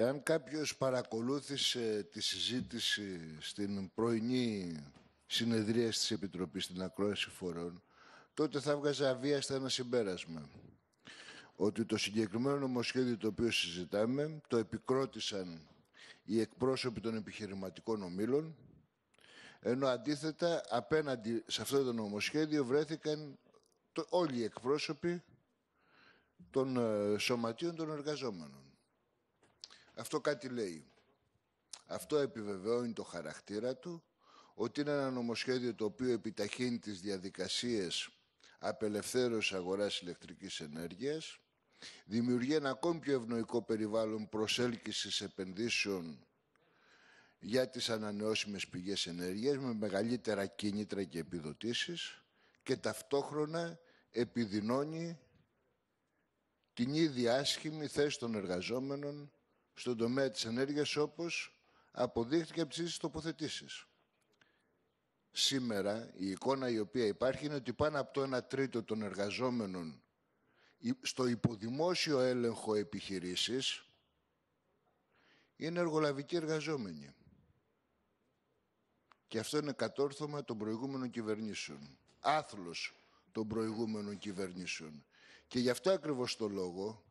Εάν κάποιος παρακολούθησε τη συζήτηση στην πρωινή συνεδρία της Επιτροπής στην Ακρόαση Φορών, τότε θα βγάζα αβίαστα ένα συμπέρασμα. Ότι το συγκεκριμένο νομοσχέδιο το οποίο συζητάμε το επικρότησαν οι εκπρόσωποι των επιχειρηματικών ομήλων, ενώ αντίθετα απέναντι σε αυτό το νομοσχέδιο βρέθηκαν όλοι οι εκπρόσωποι των ε, σωματείων των εργαζόμενων. Αυτό κάτι λέει. Αυτό επιβεβαιώνει το χαρακτήρα του, ότι είναι ένα νομοσχέδιο το οποίο επιταχύνει τις διαδικασίες απελευθέρωσης αγοράς ηλεκτρικής ενέργειας, δημιουργεί ένα ακόμη πιο ευνοϊκό περιβάλλον προσέλκυσης επενδύσεων για τις ανανεώσιμες πηγές ενέργειας με μεγαλύτερα κίνητρα και επιδοτήσεις και ταυτόχρονα επιδεινώνει την ίδια άσχημη θέση των εργαζόμενων στον τομέα της ενέργειας όπως αποδείχθηκε από τις τοποθετήσεις. Σήμερα η εικόνα η οποία υπάρχει είναι ότι πάνω από το 1 τρίτο των εργαζόμενων στο υποδημόσιο έλεγχο επιχειρήσεις είναι εργολαβικοί εργαζόμενοι. Και αυτό είναι κατόρθωμα των προηγούμενων κυβερνήσεων. Άθλος των προηγούμενων κυβερνήσεων. Και γι' αυτό ακριβώς το λόγο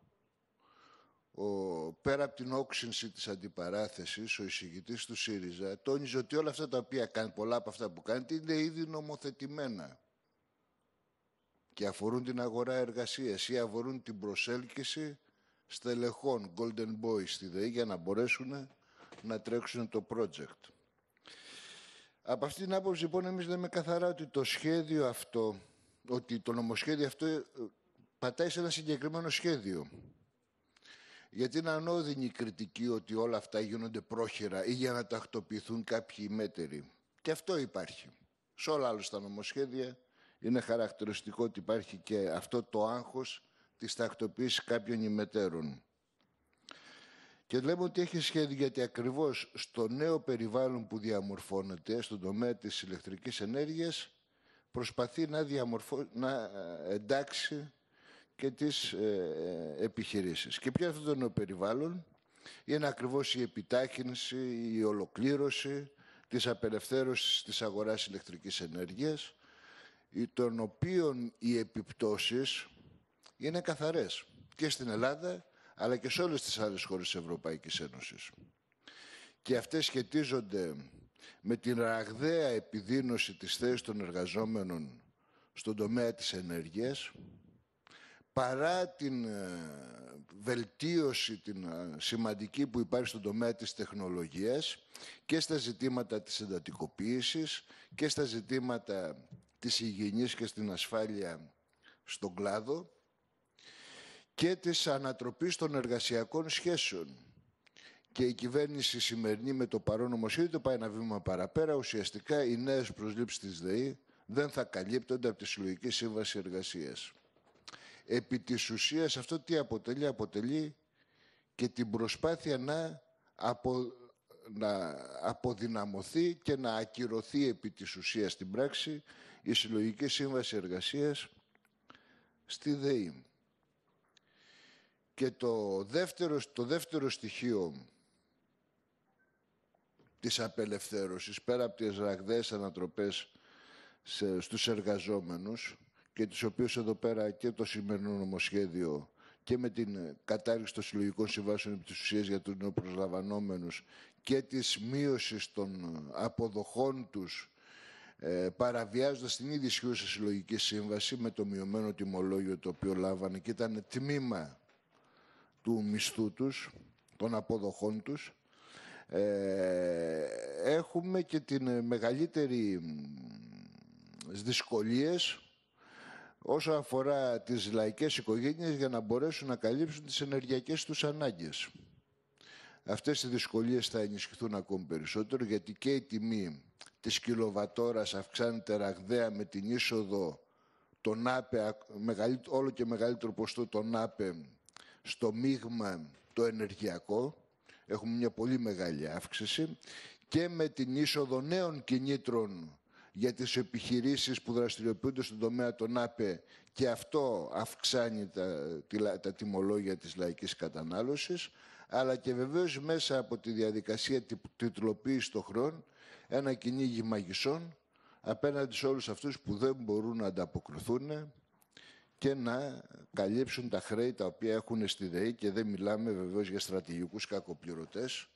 ο, πέρα από την όξυνση της αντιπαράθεσης, ο εισηγητής του ΣΥΡΙΖΑ τόνιζε ότι όλα αυτά τα οποία κάνει, πολλά από αυτά που κάνει, είναι ήδη νομοθετημένα και αφορούν την αγορά εργασίας ή αφορούν την προσέλκυση στελεχών Golden Boys στη ΔΕΗ για να μπορέσουν να τρέξουν το project. Από αυτή την άποψη, λοιπόν, εμείς λέμε καθαρά ότι το σχέδιο αυτό, ότι το νομοσχέδιο αυτό ε, πατάει σε ένα συγκεκριμένο σχέδιο γιατί είναι ανώδυνη η κριτική ότι όλα αυτά γίνονται πρόχειρα ή για να τακτοποιηθούν κάποιοι μέτεροι. Και αυτό υπάρχει. Σε όλα άλλα τα νομοσχέδια είναι χαρακτηριστικό ότι υπάρχει και αυτό το άγχος της τακτοποίησης κάποιων ημετέρων. Και λέμε ότι έχει σχέδιο γιατί ακριβώς στο νέο περιβάλλον που διαμορφώνεται, στον τομέα της ηλεκτρικής ενέργειας, προσπαθεί να, να ε, εντάξει και τις ε, ε, επιχειρήσεις. Και ποιο αυτό το περιβάλλον είναι ακριβώς η επιτάχυνση, η ολοκλήρωση της απελευθέρωσης της αγοράς ηλεκτρικής ενέργειας, των οποίων οι επιπτώσεις είναι καθαρές και στην Ελλάδα, αλλά και σε όλες τις άλλες χώρες της Ευρωπαϊκής Ένωσης. Και αυτές σχετίζονται με την ραγδαία επιδείνωση της θέσης των εργαζόμενων στον τομέα της ενέργειας, παρά την ε, βελτίωση την ε, σημαντική που υπάρχει στον τομέα της τεχνολογίας και στα ζητήματα της εντατικοποίησης και στα ζητήματα της υγιεινής και στην ασφάλεια στον κλάδο και της ανατροπής των εργασιακών σχέσεων. Και η κυβέρνηση σημερινή με το παρόν νομοσχέδιο πάει ένα βήμα παραπέρα. Ουσιαστικά οι νέες προσλήψεις της ΔΕΗ δεν θα καλύπτονται από τη Συλλογική Σύμβαση Εργασίας επί της ουσίας αυτό τι αποτελεί, αποτελεί και την προσπάθεια να, απο, να αποδυναμωθεί και να ακυρωθεί επί της ουσίας στην πράξη η Συλλογική Σύμβαση Εργασίας στη ΔΕΗ. Και το δεύτερο, το δεύτερο στοιχείο της απελευθέρωσης, πέρα από τις ραγδαίες ανατροπές σε, στους εργαζόμενους, και τις οποίες εδώ πέρα και το σημερινό νομοσχέδιο και με την κατάργηση των συλλογικών συμβάσεων επί της ουσίας για τους νεοπροσλαμβανόμενους και της μείωσης των αποδοχών τους ε, παραβιάζοντας την ίδια ισχύουσα συλλογική σύμβαση με το μειωμένο τιμολόγιο το οποίο λάβανε και ήταν τμήμα του μισθού τους, των αποδοχών τους. Ε, έχουμε και την μεγαλύτερη δυσκολίες όσο αφορά τις λαϊκές οικογένειες για να μπορέσουν να καλύψουν τις ενεργειακές τους ανάγκες. Αυτές οι δυσκολίες θα ενισχυθούν ακόμη περισσότερο γιατί και η τιμή της κιλοβατόρας αυξάνεται ραγδαία με την είσοδο τον ΑΠΕ, όλο και μεγαλύτερο ποστό των ΑΠΕ στο μείγμα το ενεργειακό. Έχουμε μια πολύ μεγάλη αύξηση και με την είσοδο νέων κινήτρων για τις επιχειρήσεις που δραστηριοποιούνται στον τομέα των ΑΠΕ και αυτό αυξάνει τα, τιμολόγια της λαϊκής κατανάλωσης, αλλά και βεβαίως μέσα από τη διαδικασία τιτλοποίησης των χρόνων, ένα κυνήγι μαγισσών απέναντι σε όλους αυτούς που δεν μπορούν να ανταποκριθούν και να καλύψουν τα χρέη τα οποία έχουν στη ΔΕΗ και δεν μιλάμε βεβαίως για στρατηγικούς κακοπληρωτές,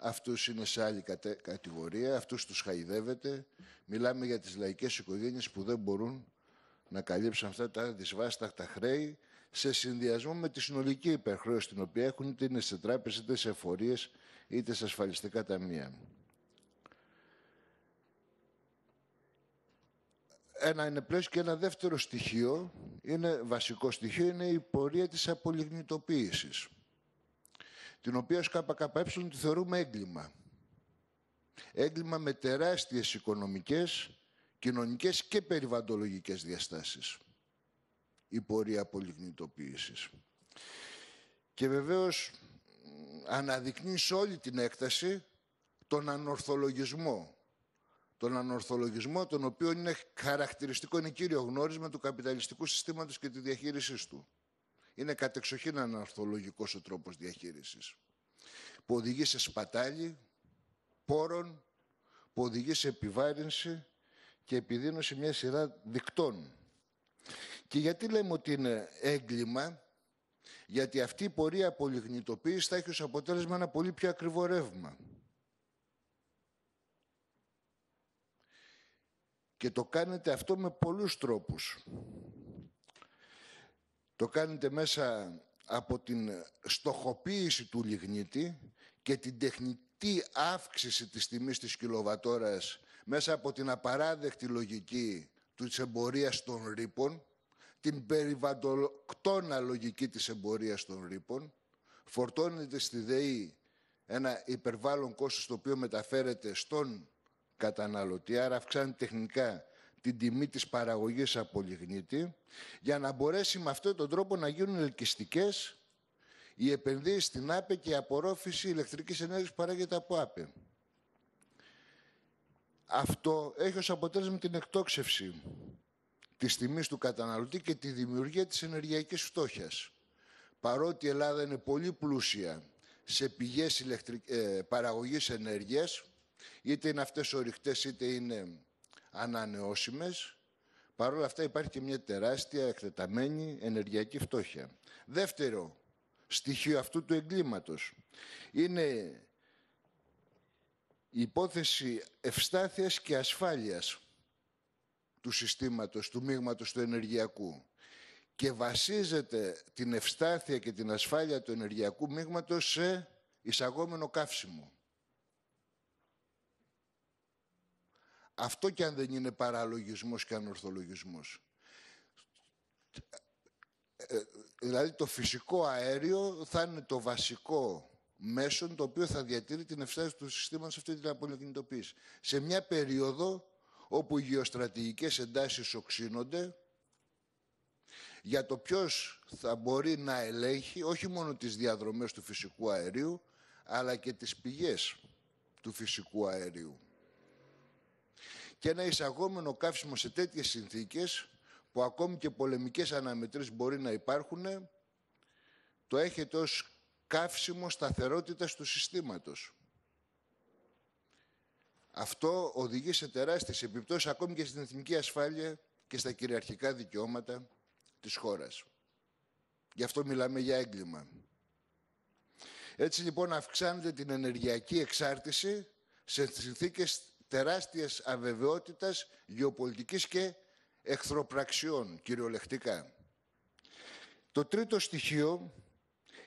Αυτούς είναι σε άλλη κατηγορία, αυτούς τους χαϊδεύεται. Μιλάμε για τις λαϊκές οικογένειες που δεν μπορούν να καλύψουν αυτά τα δυσβάσταχτα χρέη σε συνδυασμό με τη συνολική υπερχρέωση την οποία έχουν είτε είναι σε τράπεζες, είτε σε εφορίες, είτε σε ασφαλιστικά ταμεία. Ένα είναι πλαίσιο και ένα δεύτερο στοιχείο, είναι βασικό στοιχείο, είναι η πορεία της απολιγνητοποίησης την οποία ως ΚΚΕ τη θεωρούμε έγκλημα. Έγκλημα με τεράστιες οικονομικές, κοινωνικές και περιβαντολογικές διαστάσεις. Η πορεία πολυγνητοποίησης. Και βεβαίως αναδεικνύει σε όλη την έκταση τον ανορθολογισμό. Τον ανορθολογισμό τον οποίο είναι χαρακτηριστικό, είναι κύριο γνώρισμα του καπιταλιστικού συστήματος και τη διαχείρισής του είναι κατεξοχήν αναρθολογικός ο τρόπος διαχείρισης που οδηγεί σε σπατάλη πόρων, που οδηγεί σε επιβάρυνση και επιδείνωση μια σειρά δικτών. Και γιατί λέμε ότι είναι έγκλημα, γιατί αυτή η πορεία απολιγνητοποίησης θα έχει ως αποτέλεσμα ένα πολύ πιο ακριβό ρεύμα. Και το κάνετε αυτό με πολλούς τρόπους. Το κάνετε μέσα από την στοχοποίηση του λιγνίτη και την τεχνητή αύξηση της τιμής της κιλοβατόρας μέσα από την απαράδεκτη λογική του εμπορίας των ρήπων, την περιβαντοκτόνα λογική της εμπορίας των ρήπων, φορτώνεται στη ΔΕΗ ένα υπερβάλλον κόστος το οποίο μεταφέρεται στον καταναλωτή, άρα αυξάνει τεχνικά την τιμή της παραγωγής από λιγνίτη, για να μπορέσει με αυτόν τον τρόπο να γίνουν ελκυστικές οι επενδύσεις στην ΑΠΕ και η απορρόφηση ηλεκτρικής ενέργειας που παράγεται από ΑΠΕ. Αυτό έχει ως αποτέλεσμα την εκτόξευση της τιμής του καταναλωτή και τη δημιουργία της ενεργειακής φτώχειας. Παρότι η Ελλάδα είναι πολύ πλούσια σε πηγές παραγωγή ε, παραγωγής ενέργειας, είτε είναι αυτές ορυκτές είτε είναι ανανεώσιμες, παρόλα αυτά υπάρχει και μια τεράστια εκτεταμένη ενεργειακή φτώχεια. Δεύτερο στοιχείο αυτού του εγκλήματος είναι η υπόθεση ευστάθειας και ασφάλειας του συστήματος, του μείγματος του ενεργειακού και βασίζεται την ευστάθεια και την ασφάλεια του ενεργειακού μείγματος σε εισαγόμενο καύσιμο. Αυτό και αν δεν είναι παραλογισμός και ανορθολογισμός. Ε, ε, δηλαδή το φυσικό αέριο θα είναι το βασικό μέσο το οποίο θα διατηρεί την ευστάση του συστήματος αυτή την απολυκινητοποίηση. Σε μια περίοδο όπου οι γεωστρατηγικές εντάσεις οξύνονται, για το ποιος θα μπορεί να ελέγχει όχι μόνο τις διαδρομές του φυσικού αερίου, αλλά και τις πηγές του φυσικού αερίου και ένα εισαγόμενο καύσιμο σε τέτοιες συνθήκες που ακόμη και πολεμικές αναμετρήσεις μπορεί να υπάρχουν, το έχετε ως καύσιμο σταθερότητας του συστήματος. Αυτό οδηγεί σε τεράστιες επιπτώσεις ακόμη και στην εθνική ασφάλεια και στα κυριαρχικά δικαιώματα της χώρας. Γι' αυτό μιλάμε για έγκλημα. Έτσι λοιπόν αυξάνεται την ενεργειακή εξάρτηση σε συνθήκες τεράστιας αβεβαιότητας γεωπολιτικής και εχθροπραξιών κυριολεκτικά. Το τρίτο στοιχείο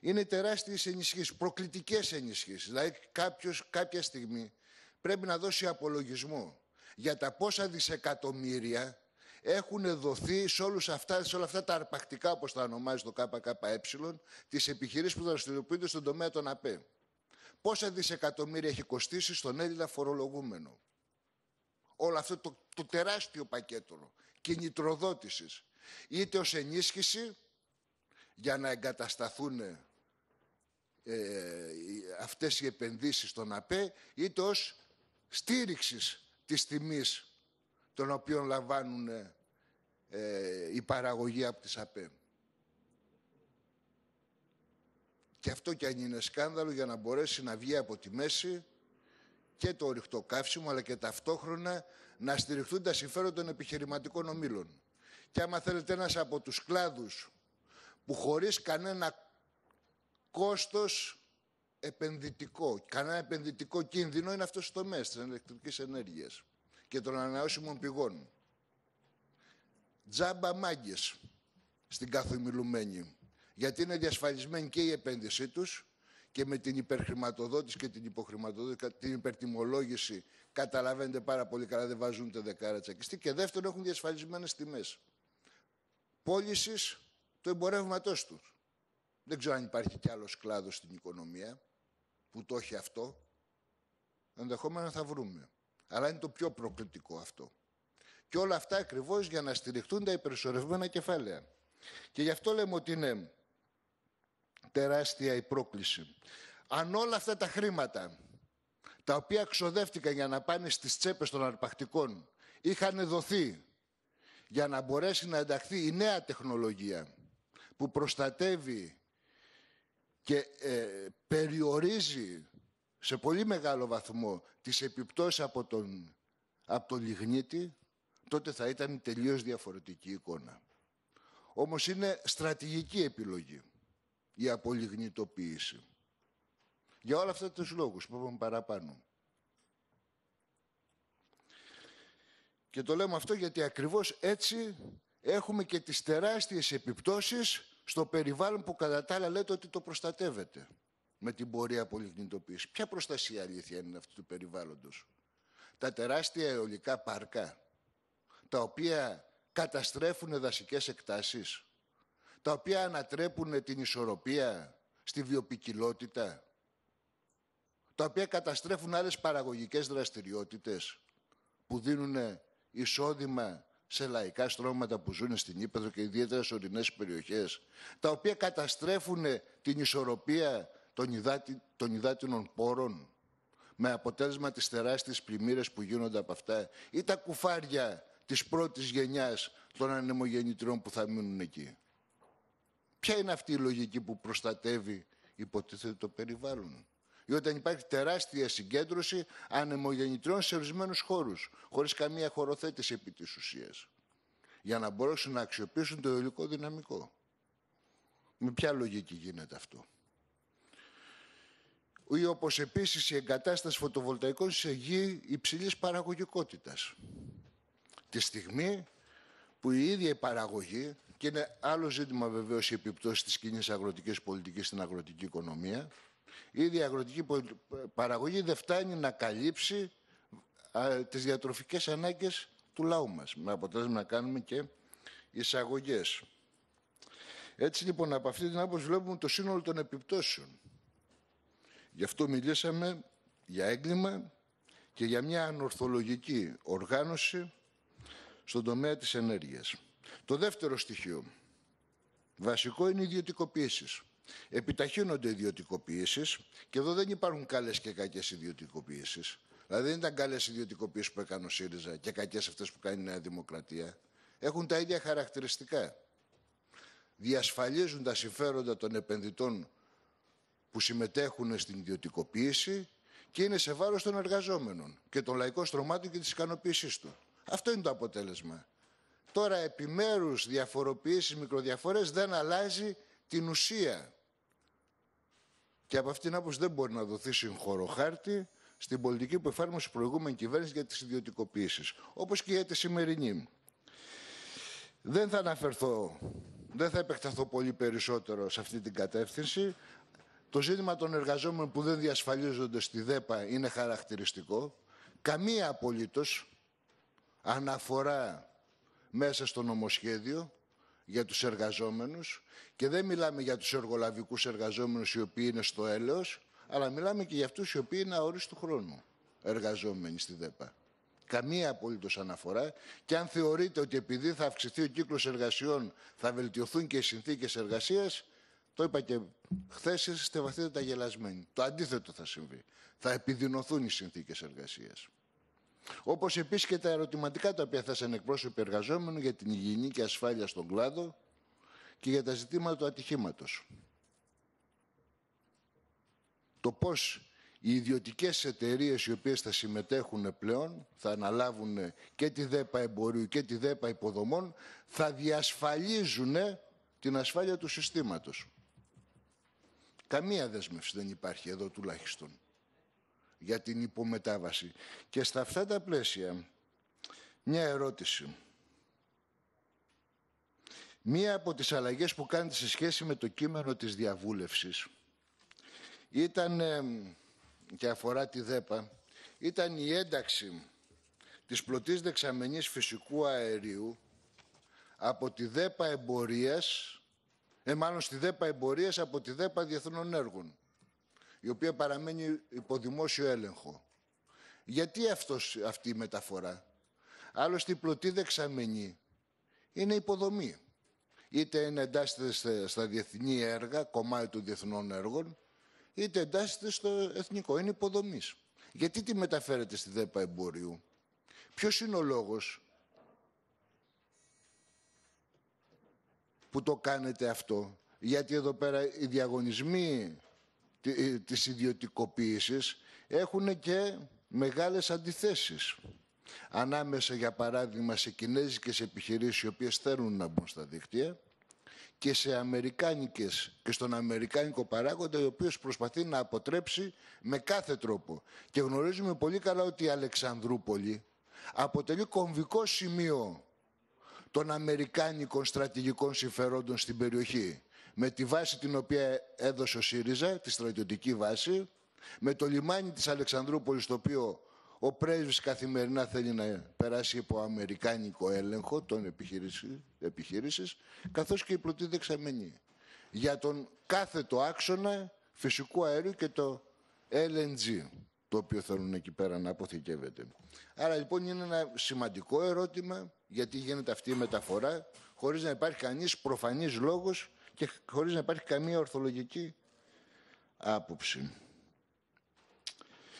είναι τεράστιες ενισχύσεις, προκλητικές ενισχύσεις. Δηλαδή κάποιος κάποια στιγμή πρέπει να δώσει απολογισμό για τα πόσα δισεκατομμύρια έχουν δοθεί σε, όλους αυτά, σε όλα αυτά τα αρπακτικά, όπως τα ονομάζει το ΚΚΕ, τις επιχειρήσεις που δραστηριοποιούνται στον τομέα των ΑΠΕ. Πόσα δισεκατομμύρια έχει κοστίσει στον Έλληνα φορολογούμενο όλο αυτό το, τεράστιο πακέτο κινητροδότησης, είτε ως ενίσχυση για να εγκατασταθούν ε, ε, αυτές οι επενδύσεις στον ΑΠΕ, είτε ως στήριξης της τιμής των οποίων λαμβάνουν ε, η ε, παραγωγή από τις ΑΠΕ. Και αυτό κι αν είναι σκάνδαλο για να μπορέσει να βγει από τη μέση και το ορυκτό καύσιμο, αλλά και ταυτόχρονα να στηριχθούν τα συμφέροντα των επιχειρηματικών ομίλων. Και άμα θέλετε ένας από τους κλάδους που χωρίς κανένα κόστος επενδυτικό, κανένα επενδυτικό κίνδυνο είναι αυτός το μέσο της ηλεκτρικής ενέργειας και των ανανεώσιμων πηγών. Τζάμπα μάγκες στην καθομιλουμένη, γιατί είναι διασφαλισμένη και η επένδυσή τους και με την υπερχρηματοδότηση και την υποχρηματοδότηση, την υπερτιμολόγηση, καταλαβαίνετε πάρα πολύ καλά, δεν βάζουν τα δεκάρα τσακιστή. Και δεύτερον, έχουν διασφαλισμένες τιμές πώλησης του εμπορεύματός τους. Δεν ξέρω αν υπάρχει κι άλλος κλάδος στην οικονομία που το έχει αυτό. Ενδεχόμενα θα βρούμε. Αλλά είναι το πιο προκλητικό αυτό. Και όλα αυτά ακριβώς για να στηριχτούν τα υπερσωρευμένα κεφάλαια. Και γι' αυτό λέμε ότι είναι τεράστια η πρόκληση. Αν όλα αυτά τα χρήματα, τα οποία ξοδεύτηκαν για να πάνε στις τσέπες των αρπακτικών, είχαν δοθεί για να μπορέσει να ενταχθεί η νέα τεχνολογία που προστατεύει και ε, περιορίζει σε πολύ μεγάλο βαθμό τις επιπτώσεις από τον, από τον λιγνίτη, τότε θα ήταν τελείως διαφορετική εικόνα. Όμως είναι στρατηγική επιλογή η απολιγνητοποίηση. Για όλα αυτά τους λόγους που είπαμε παραπάνω. Και το λέμε αυτό γιατί ακριβώς έτσι έχουμε και τις τεράστιες επιπτώσεις στο περιβάλλον που κατά τα άλλα λέτε ότι το προστατεύεται με την πορεία απολιγνητοποίησης. Ποια προστασία αλήθεια είναι αυτού του περιβάλλοντος. Τα τεράστια αεολικά πάρκα, τα οποία καταστρέφουν δασικές εκτάσεις τα οποία ανατρέπουν την ισορροπία στη βιοπικιλότητα, τα οποία καταστρέφουν άλλες παραγωγικές δραστηριότητες που δίνουν εισόδημα σε λαϊκά στρώματα που ζουν στην Ήπεθρο και ιδιαίτερα σε ορεινές περιοχές, τα οποία καταστρέφουν την ισορροπία των, υδάτι, υδάτινων πόρων με αποτέλεσμα τις τεράστιες πλημμύρες που γίνονται από αυτά ή τα κουφάρια της πρώτης γενιάς των ανεμογεννητριών που θα μείνουν εκεί. Ποια είναι αυτή η λογική που προστατεύει υποτίθεται το περιβάλλον. Ή όταν υπάρχει τεράστια συγκέντρωση ανεμογεννητριών σε ορισμένους χώρους, χωρίς καμία χωροθέτηση επί της ουσίας. Για να μπορέσουν να αξιοποιήσουν το υλικό δυναμικό. Με ποια λογική γίνεται αυτό. Ή όπως επίσης η εγκατάσταση φωτοβολταϊκών σε γη υψηλής παραγωγικότητας. Τη στιγμή που η ίδια η παραγωγή, και είναι άλλο ζήτημα βεβαίως η επιπτώση της κοινής αγροτικής πολιτικής στην αγροτική οικονομία, η ίδια η αγροτική παραγωγή δεν φτάνει να καλύψει τις διατροφικές ανάγκες του λαού μας. Με αποτέλεσμα να κάνουμε και εισαγωγές. Έτσι λοιπόν, από αυτή την άποψη βλέπουμε το σύνολο των επιπτώσεων. Γι' αυτό μιλήσαμε για έγκλημα και για μια ανορθολογική οργάνωση στον τομέα της ενέργειας. Το δεύτερο στοιχείο, βασικό, είναι οι ιδιωτικοποίησεις. Επιταχύνονται οι ιδιωτικοποίησεις και εδώ δεν υπάρχουν καλές και κακές ιδιωτικοποίησεις. Δηλαδή δεν ήταν καλές ιδιωτικοποίησεις που έκανε ο ΣΥΡΙΖΑ και κακές αυτές που κάνει η Νέα Δημοκρατία. Έχουν τα ίδια χαρακτηριστικά. Διασφαλίζουν τα συμφέροντα των επενδυτών που συμμετέχουν στην ιδιωτικοποίηση και είναι σε βάρος των εργαζόμενων και των λαϊκών στρωμάτων και της ικανοποίηση του. Αυτό είναι το αποτέλεσμα. Τώρα επιμέρους διαφοροποιήσεις, μικροδιαφορές δεν αλλάζει την ουσία. Και από αυτήν την άποψη δεν μπορεί να δοθεί συγχωροχάρτη στην πολιτική που εφάρμοσε η προηγούμενη κυβέρνηση για τις ιδιωτικοποίησεις. Όπως και για τη σημερινή. Δεν θα αναφερθώ, δεν θα επεκταθώ πολύ περισσότερο σε αυτή την κατεύθυνση. Το ζήτημα των εργαζόμενων που δεν διασφαλίζονται στη ΔΕΠΑ είναι χαρακτηριστικό. Καμία απολύτως αναφορά μέσα στο νομοσχέδιο για τους εργαζόμενους και δεν μιλάμε για τους εργολαβικούς εργαζόμενους οι οποίοι είναι στο έλεος, αλλά μιλάμε και για αυτούς οι οποίοι είναι αόριστου χρόνου εργαζόμενοι στη ΔΕΠΑ. Καμία απολύτως αναφορά και αν θεωρείτε ότι επειδή θα αυξηθεί ο κύκλος εργασιών θα βελτιωθούν και οι συνθήκες εργασίας, το είπα και χθες, είστε βαθύτερα γελασμένοι. Το αντίθετο θα συμβεί. Θα επιδεινωθούν οι συνθήκες εργασίας. Όπως επίσης και τα ερωτηματικά τα οποία θέσαν εκπρόσωποι εργαζόμενων για την υγιεινή και ασφάλεια στον κλάδο και για τα ζητήματα του ατυχήματος. Το πώς οι ιδιωτικές εταιρείες οι οποίες θα συμμετέχουν πλέον, θα αναλάβουν και τη ΔΕΠΑ εμπορίου και τη ΔΕΠΑ υποδομών, θα διασφαλίζουν την ασφάλεια του συστήματος. Καμία δέσμευση δεν υπάρχει εδώ τουλάχιστον για την υπομετάβαση. Και στα αυτά τα πλαίσια, μια ερώτηση. Μία από τις αλλαγές που κάνετε σε σχέση με το κείμενο της διαβούλευσης ήταν, ε, και αφορά τη ΔΕΠΑ, ήταν η ένταξη της πλωτής δεξαμενής φυσικού αερίου από τη ΔΕΠΑ εμπορίας, ε, μάλλον στη ΔΕΠΑ εμπορίας από τη ΔΕΠΑ διεθνών έργων η οποία παραμένει υπό δημόσιο έλεγχο. Γιατί αυτός, αυτή η μεταφορά. Άλλωστε η πλωτή δεξαμενή είναι υποδομή. Είτε είναι εντάσσεται στα διεθνή έργα, κομμάτι των διεθνών έργων, είτε εντάσσεται στο εθνικό. Είναι υποδομής. Γιατί τη μεταφέρετε στη ΔΕΠΑ εμπορίου. Ποιος είναι ο λόγος που το κάνετε αυτό. Γιατί εδώ πέρα οι διαγωνισμοί της ε, ιδιωτικοποίησης έχουν και μεγάλες αντιθέσεις. Ανάμεσα, για παράδειγμα, σε κινέζικες επιχειρήσεις οι οποίες θέλουν να μπουν στα δίκτυα και σε αμερικάνικες και στον αμερικάνικο παράγοντα ο οποίος προσπαθεί να αποτρέψει με κάθε τρόπο. Και γνωρίζουμε πολύ καλά ότι η Αλεξανδρούπολη αποτελεί κομβικό σημείο των αμερικάνικων στρατηγικών συμφερόντων στην περιοχή με τη βάση την οποία έδωσε ο ΣΥΡΙΖΑ, τη στρατιωτική βάση, με το λιμάνι της Αλεξανδρούπολης, το οποίο ο πρέσβης καθημερινά θέλει να περάσει υπό αμερικάνικο έλεγχο των επιχείρηση, επιχείρησης, καθώς και η πλωτή δεξαμενή. Για τον κάθετο άξονα φυσικού αερίου και το LNG, το οποίο θέλουν εκεί πέρα να αποθηκεύεται. Άρα λοιπόν είναι ένα σημαντικό ερώτημα γιατί γίνεται αυτή η μεταφορά χωρίς να υπάρχει κανείς προφανής λόγος και χωρίς να υπάρχει καμία ορθολογική άποψη.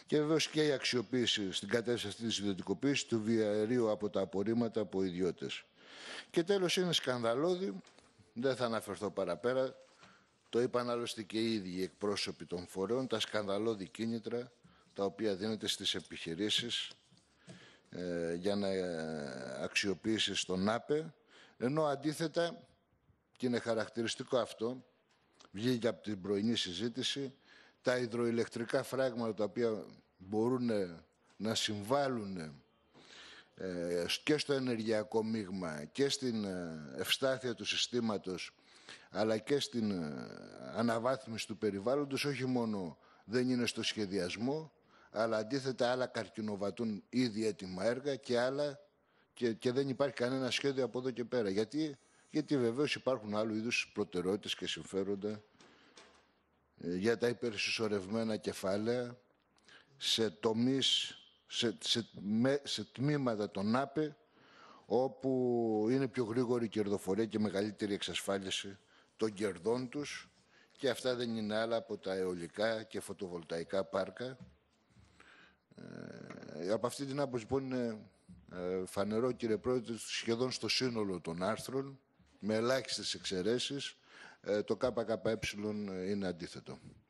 Και βεβαίως και η αξιοποίηση στην κατεύθυνση αυτή της ιδιωτικοποίησης του βιαερίου από τα απορρίμματα από ιδιώτες. Και τέλος είναι σκανδαλώδη, δεν θα αναφερθώ παραπέρα, το είπαν άλλωστε και οι ίδιοι εκπρόσωποι των φορέων, τα σκανδαλώδη κίνητρα τα οποία δίνεται στις επιχειρήσεις ε, για να ε, αξιοποιήσεις τον ΑΠΕ, ενώ αντίθετα και είναι χαρακτηριστικό αυτό, βγήκε από την πρωινή συζήτηση, τα υδροηλεκτρικά φράγματα τα οποία μπορούν να συμβάλλουν ε, και στο ενεργειακό μείγμα και στην ε, ευστάθεια του συστήματος αλλά και στην ε, αναβάθμιση του περιβάλλοντος όχι μόνο δεν είναι στο σχεδιασμό αλλά αντίθετα άλλα καρκινοβατούν ήδη έτοιμα έργα και άλλα και, δεν υπάρχει κανένα σχέδιο από εδώ και πέρα γιατί γιατί βεβαίως υπάρχουν άλλου είδους προτεραιότητες και συμφέροντα ε, για τα υπερσυσσωρευμένα κεφάλαια σε τομείς, σε, σε, σε τμήματα των ΑΠΕ όπου είναι πιο γρήγορη η κερδοφορία και μεγαλύτερη εξασφάλιση των κερδών τους και αυτά δεν είναι άλλα από τα αιωλικά και φωτοβολταϊκά πάρκα. Ε, από αυτή την άποψη λοιπόν είναι ε, φανερό κύριε Πρόεδρε σχεδόν στο σύνολο των άρθρων με ελάχιστες εξαιρέσεις, ε, το ΚΚΕ είναι αντίθετο.